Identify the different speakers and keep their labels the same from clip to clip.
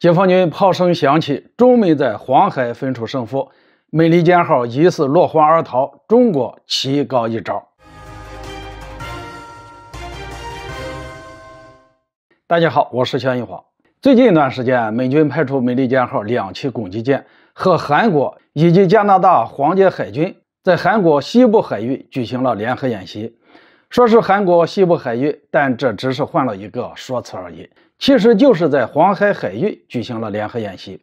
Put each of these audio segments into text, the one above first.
Speaker 1: 解放军炮声响起，中美在黄海分出胜负。美利坚号疑似落荒而逃，中国棋高一招。大家好，我是肖一华。最近一段时间，美军派出美利坚号两栖攻击舰和韩国以及加拿大皇家海军在韩国西部海域举行了联合演习。说是韩国西部海域，但这只是换了一个说辞而已。其实就是在黄海海域举行了联合演习。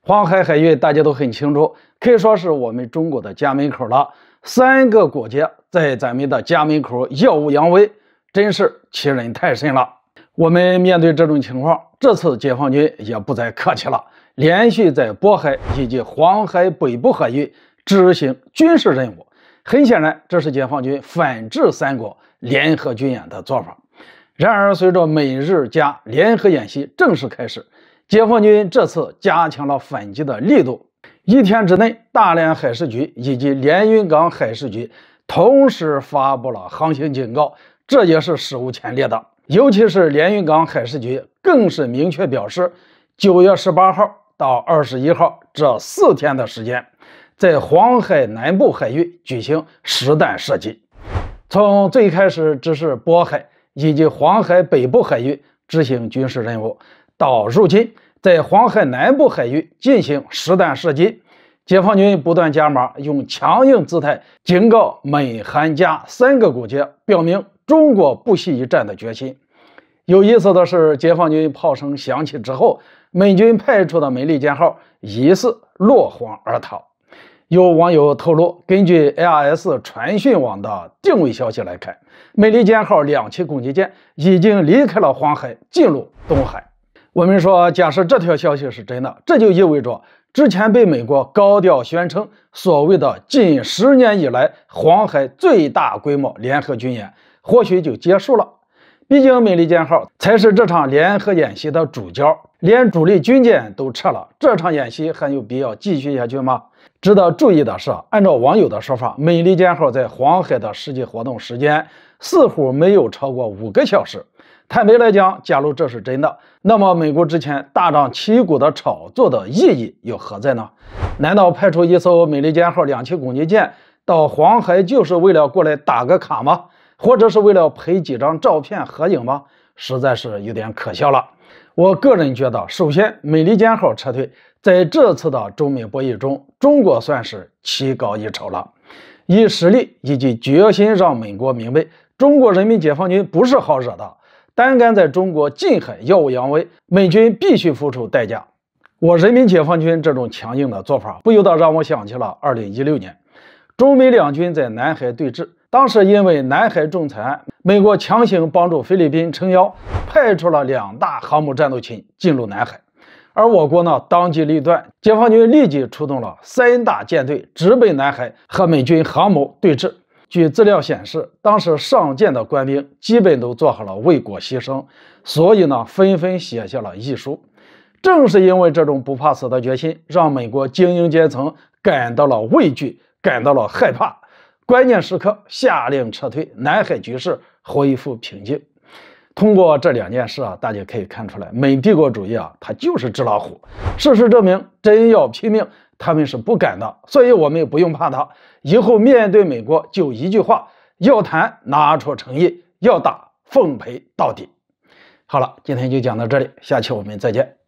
Speaker 1: 黄海海域大家都很清楚，可以说是我们中国的家门口了。三个国家在咱们的家门口耀武扬威，真是欺人太甚了。我们面对这种情况，这次解放军也不再客气了，连续在渤海以及黄海北部海域执行军事任务。很显然，这是解放军反制三国联合军演的做法。然而，随着美日加联合演习正式开始，解放军这次加强了反击的力度。一天之内，大连海事局以及连云港海事局同时发布了航行警告，这也是史无前例的。尤其是连云港海事局，更是明确表示，九月十八号到二十一号这四天的时间，在黄海南部海域举行实弹射击。从最开始只是渤海。以及黄海北部海域执行军事任务，到如今在黄海南部海域进行实弹射击，解放军不断加码，用强硬姿态警告美韩加三个国家，表明中国不惜一战的决心。有意思的是，解放军炮声响起之后，美军派出的“美利坚号”疑似落荒而逃。有网友透露，根据 A R S 传讯网的定位消息来看。美利坚号两栖攻击舰已经离开了黄海，进入东海。我们说，假设这条消息是真的，这就意味着之前被美国高调宣称所谓的近十年以来黄海最大规模联合军演，或许就结束了。毕竟，美利坚号才是这场联合演习的主角，连主力军舰都撤了，这场演习还有必要继续下去吗？值得注意的是，按照网友的说法，美利坚号在黄海的实际活动时间。似乎没有超过五个小时。坦白来讲，假如这是真的，那么美国之前大张旗鼓的炒作的意义又何在呢？难道派出一艘“美利坚号”两栖攻击舰到黄海就是为了过来打个卡吗？或者是为了拍几张照片合影吗？实在是有点可笑了。我个人觉得，首先“美利坚号”撤退，在这次的中美博弈中，中国算是棋高一筹了，以实力以及决心让美国明白。中国人民解放军不是好惹的，单杆在中国近海耀武扬威，美军必须付出代价。我人民解放军这种强硬的做法，不由得让我想起了2016年中美两军在南海对峙。当时因为南海仲裁案，美国强行帮助菲律宾撑腰，派出了两大航母战斗群进入南海，而我国呢当机立断，解放军立即出动了三大舰队直奔南海和美军航母对峙。据资料显示，当时上舰的官兵基本都做好了为国牺牲，所以呢，纷纷写下了遗书。正是因为这种不怕死的决心，让美国精英阶层感到了畏惧，感到了害怕，关键时刻下令撤退，南海局势恢复平静。通过这两件事啊，大家可以看出来，美帝国主义啊，它就是纸老虎。事实证明，真要拼命。他们是不敢的，所以我们也不用怕他。以后面对美国，就一句话：要谈拿出诚意，要打奉陪到底。好了，今天就讲到这里，下期我们再见。